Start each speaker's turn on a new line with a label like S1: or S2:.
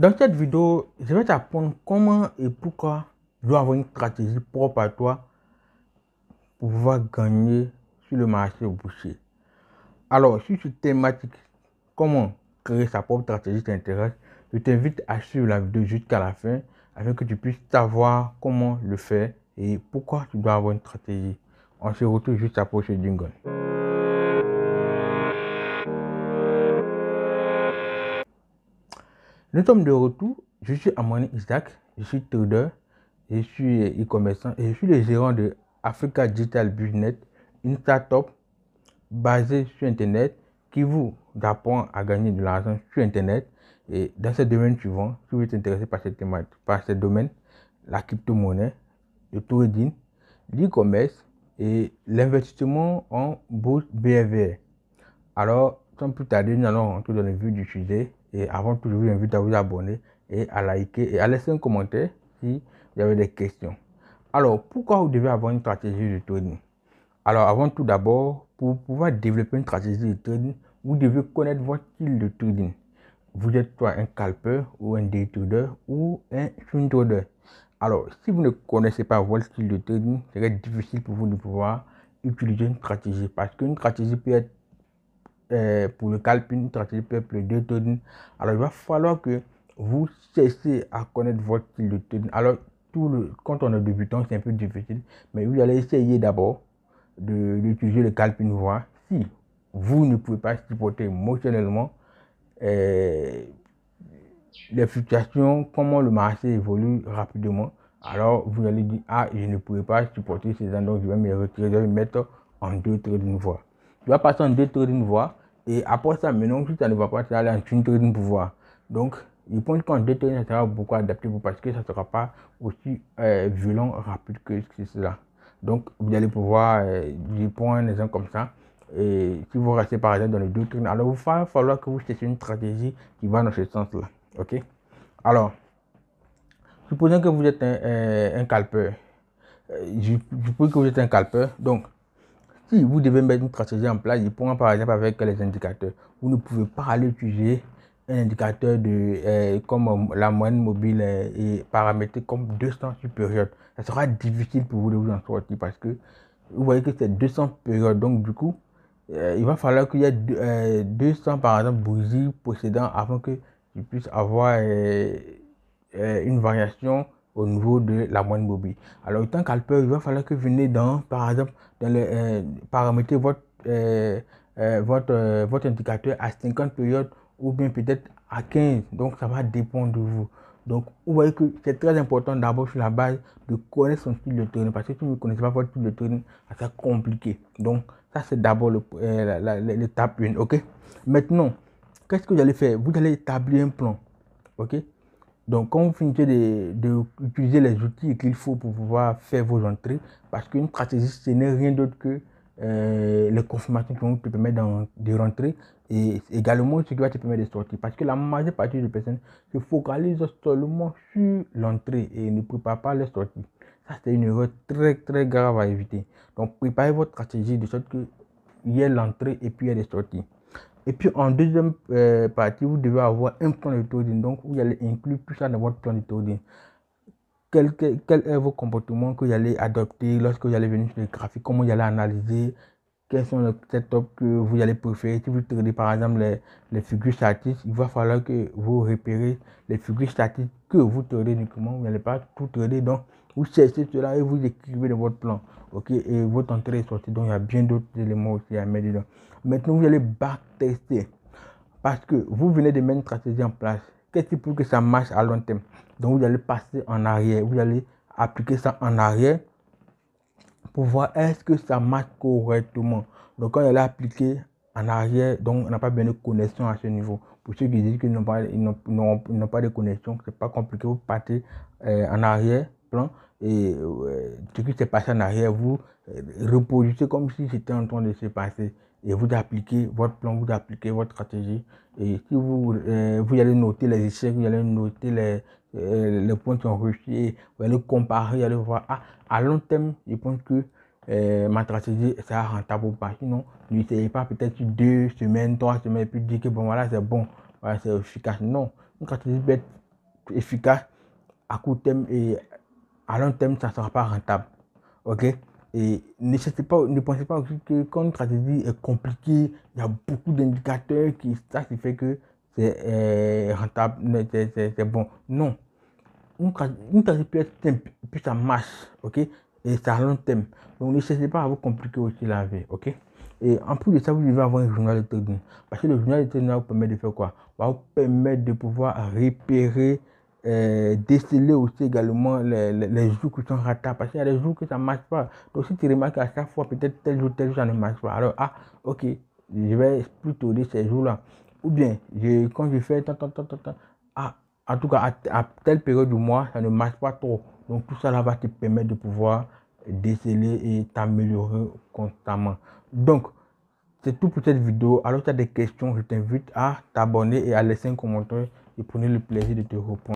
S1: Dans cette vidéo, je vais t'apprendre comment et pourquoi tu dois avoir une stratégie propre à toi pour pouvoir gagner sur le marché au boucher. Alors, si cette thématique comment créer sa propre stratégie t'intéresse, je t'invite à suivre la vidéo jusqu'à la fin afin que tu puisses savoir comment le faire et pourquoi tu dois avoir une stratégie. On se retrouve juste après ce jingle. Nous sommes de retour. Je suis Amon Isaac, je suis trader, je suis e-commerçant et je suis le gérant de Africa Digital Business, une start-up basée sur Internet qui vous apprend à gagner de l'argent sur Internet. Et dans ce domaine suivant, si vous êtes intéressé par cette thématique, par ce domaine, la crypto-monnaie, le trading, l'e-commerce et l'investissement en bourse BFR. Alors, plus tarder, nous allons rentrer dans le vif du sujet. Et avant tout, je vous invite à vous abonner et à liker et à laisser un commentaire si vous avez des questions. Alors, pourquoi vous devez avoir une stratégie de trading Alors, avant tout d'abord, pour pouvoir développer une stratégie de trading, vous devez connaître votre style de trading. Vous êtes soit un calpeur ou un day trader ou un swing trader. Alors, si vous ne connaissez pas votre style de trading, c'est difficile pour vous de pouvoir utiliser une stratégie parce qu'une stratégie peut être euh, pour le calpin, 38 peuple de tonnes. Alors, il va falloir que vous cessez à connaître votre style de Alors, tout le, quand on est débutant, c'est un peu difficile, mais vous allez essayer d'abord d'utiliser le calpin voix. Si vous ne pouvez pas supporter émotionnellement euh, les fluctuations, comment le marché évolue rapidement, alors vous allez dire Ah, je ne pouvais pas supporter ces endroits je vais me retirer, je vais me mettre en deux traits d'une voix. Tu vas passer en deux traits d'une voix, et après ça, maintenant, si ça ne va pas, ça aller en une de pouvoir. Donc, je pense qu'en deux trines, ça sera beaucoup adapté pour, parce que ça ne sera pas aussi euh, violent, rapide que cela. Donc, vous allez pouvoir du prendre les gens comme ça. Et si vous restez par exemple dans les deux trines, alors il va falloir que vous cherchiez une stratégie qui va dans ce sens-là. Ok Alors, supposons que vous êtes un, un calpeur. Euh, je suppose que vous êtes un calpeur. Donc, si vous devez mettre une stratégie en place, il prends par exemple avec les indicateurs. Vous ne pouvez pas aller utiliser un indicateur de, euh, comme euh, la moyenne mobile euh, et paramétrer comme 200 sur période. Ça sera difficile pour vous de vous en sortir parce que vous voyez que c'est 200 périodes. Donc, du coup, il va falloir qu'il y ait 200 par exemple bougies possédant avant que tu puisses avoir une variation au niveau de la moine mobile. Alors, tant qu'alper il va falloir que vous venez dans, par exemple, dans le, euh, paramétrer votre, euh, euh, votre, votre indicateur à 50 périodes ou bien peut-être à 15. Donc, ça va dépendre de vous. Donc, vous voyez que c'est très important d'abord sur la base de connaître son style de training. Parce que si vous ne connaissez pas votre style de training, ça sera compliqué. Donc, ça, c'est d'abord l'étape 1. OK Maintenant, qu'est-ce que vous allez faire Vous allez établir un plan. OK donc, quand vous finissez d'utiliser les outils qu'il faut pour pouvoir faire vos entrées, parce qu'une stratégie, ce n'est rien d'autre que euh, les confirmations qui vont te permettre de rentrer et également ce qui va te permettre de sortir. Parce que la majeure partie des personnes se focalisent seulement sur l'entrée et ne préparent pas les sorties. Ça, c'est une erreur très, très grave à éviter. Donc, préparez votre stratégie de sorte qu'il y ait l'entrée et puis il y ait les sorties. Et puis en deuxième euh, partie, vous devez avoir un plan de trading. Donc vous allez inclure tout ça dans votre plan de trading. Quel, quel, est vos comportements que vous allez adopter lorsque vous allez venir sur les graphiques comment vous allez analyser quels sont les setups que vous allez préférer. Si vous tradez par exemple les, figures statistiques, il va falloir que vous repérez les figures statistiques que vous tradez uniquement. Vous n'allez pas tout trader. Donc, vous cherchez cela et vous écrivez dans votre plan. Ok, et votre entrée est sortie. Donc, il y a bien d'autres éléments aussi à mettre dedans. Maintenant, vous allez backtester parce que vous venez de mettre une stratégie en place. Qu'est-ce qui peut que ça marche à long terme? Donc, vous allez passer en arrière. Vous allez appliquer ça en arrière pour voir est-ce que ça marche correctement. Donc quand elle a appliqué en arrière, donc on n'a pas bien de connexion à ce niveau. Pour ceux qui disent qu'ils n'ont pas, de connexion, c'est pas compliqué, vous partez euh, en arrière, plan et ce qui s'est passé en arrière, vous euh, reproduisez comme si c'était en train de se passer et vous appliquez votre plan, vous appliquez votre stratégie. Et si vous, euh, vous allez noter les échecs, vous allez noter les, euh, les points qui ont réussi, vous allez comparer, vous allez voir, ah, à long terme, je pense que ma stratégie sera rentable ou non, Sinon, n'essayez pas peut-être deux semaines, trois semaines, puis dire que bon, voilà, c'est bon, voilà, c'est efficace. Non, une stratégie peut être efficace à court terme et à long terme, ça ne sera pas rentable. OK Et ne, ne pensez pas aussi que quand une stratégie est compliquée, il y a beaucoup d'indicateurs qui ça, fait que c'est euh, rentable, c'est bon. Non. Une, une stratégie peut être simple, puis ça marche. OK Et c'est à long terme. Donc ne cherchez pas à vous compliquer aussi la vie. OK et en plus de ça, vous devez avoir un journal de trading. Parce que le journal de trading va vous permettre de faire quoi Va vous permettre de pouvoir repérer euh, déceler aussi également les, les, jours qui sont ratés parce qu'il y a des jours que ça ne marche pas. Donc si tu remarques à chaque fois, peut-être tel jour, tel jour, ça ne marche pas. Alors, ah, ok, je vais plutôt les ces jours-là. Ou bien, je, quand je fais tant, tant, tant, tant, ah, en tout cas, à, à, telle période du mois, ça ne marche pas trop. Donc tout ça là va te permettre de pouvoir déceler et t'améliorer constamment. Donc, c'est tout pour cette vidéo. Alors, si tu as des questions, je t'invite à t'abonner et à laisser un commentaire et prenez le plaisir de te répondre.